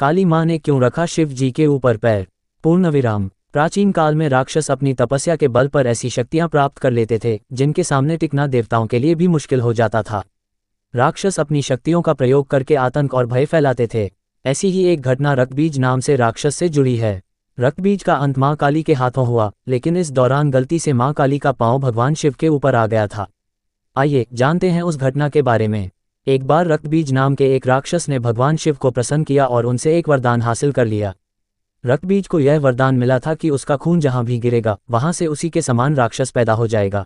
काली माँ ने क्यों रखा शिव जी के ऊपर पैर पूर्ण विराम प्राचीन काल में राक्षस अपनी तपस्या के बल पर ऐसी शक्तियां प्राप्त कर लेते थे जिनके सामने टिकना देवताओं के लिए भी मुश्किल हो जाता था राक्षस अपनी शक्तियों का प्रयोग करके आतंक और भय फैलाते थे ऐसी ही एक घटना रक्तबीज नाम से राक्षस से जुड़ी है रक्तबीज का अंत माँ काली के हाथों हुआ लेकिन इस दौरान गलती से माँ काली का पांव भगवान शिव के ऊपर आ गया था आइए जानते हैं उस घटना के बारे में एक बार रक्तबीज नाम के एक राक्षस ने भगवान शिव को प्रसन्न किया और उनसे एक वरदान हासिल कर लिया रक्तबीज को यह वरदान मिला था कि उसका खून जहां भी गिरेगा वहां से उसी के समान राक्षस पैदा हो जाएगा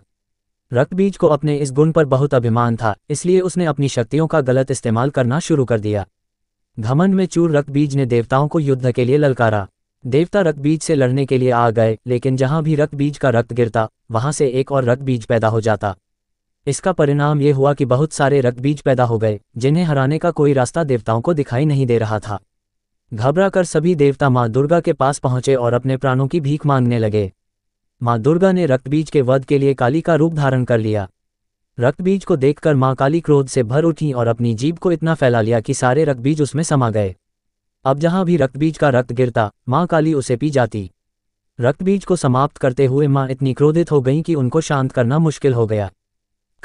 रक्तबीज को अपने इस गुण पर बहुत अभिमान था इसलिए उसने अपनी शक्तियों का गलत इस्तेमाल करना शुरू कर दिया घमंड में चूर रक्तबीज ने देवताओं को युद्ध के लिए ललकारा देवता रक्तबीज से लड़ने के लिए आ गए लेकिन जहां भी रक्तबीज का रक्त गिरता वहां से एक और रक्तबीज पैदा हो जाता इसका परिणाम ये हुआ कि बहुत सारे रक्त बीज पैदा हो गए जिन्हें हराने का कोई रास्ता देवताओं को दिखाई नहीं दे रहा था घबरा कर सभी देवता माँ दुर्गा के पास पहुंचे और अपने प्राणों की भीख मांगने लगे माँ दुर्गा ने रक्तबीज के वध के लिए काली का रूप धारण कर लिया रक्तबीज को देखकर माँ काली क्रोध से भर उठी और अपनी जीभ को इतना फैला लिया कि सारे रक्तबीज उसमें समा गए अब जहां भी रक्तबीज का रक्त गिरता माँ काली उसे पी जाती रक्तबीज को समाप्त करते हुए माँ इतनी क्रोधित हो गई कि उनको शांत करना मुश्किल हो गया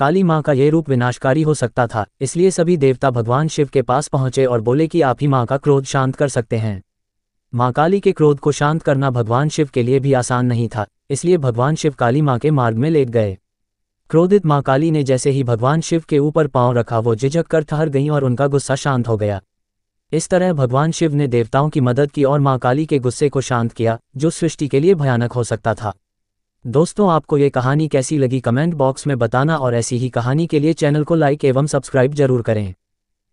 काली माँ का यह रूप विनाशकारी हो सकता था इसलिए सभी देवता भगवान शिव के पास पहुंचे और बोले कि आप ही माँ का क्रोध शांत कर सकते हैं माँ काली के क्रोध को शांत करना भगवान शिव के लिए भी आसान नहीं था इसलिए भगवान शिव काली माँ के मार्ग में लेट गए क्रोधित माँ काली ने जैसे ही भगवान शिव के ऊपर पांव रखा वो झिझक कर ठहर गई और उनका गुस्सा शांत हो गया इस तरह भगवान शिव ने देवताओं की मदद की और माँ काली के गुस्से को शांत किया जो सृष्टि के लिए भयानक हो सकता था दोस्तों आपको ये कहानी कैसी लगी कमेंट बॉक्स में बताना और ऐसी ही कहानी के लिए चैनल को लाइक एवं सब्सक्राइब जरूर करें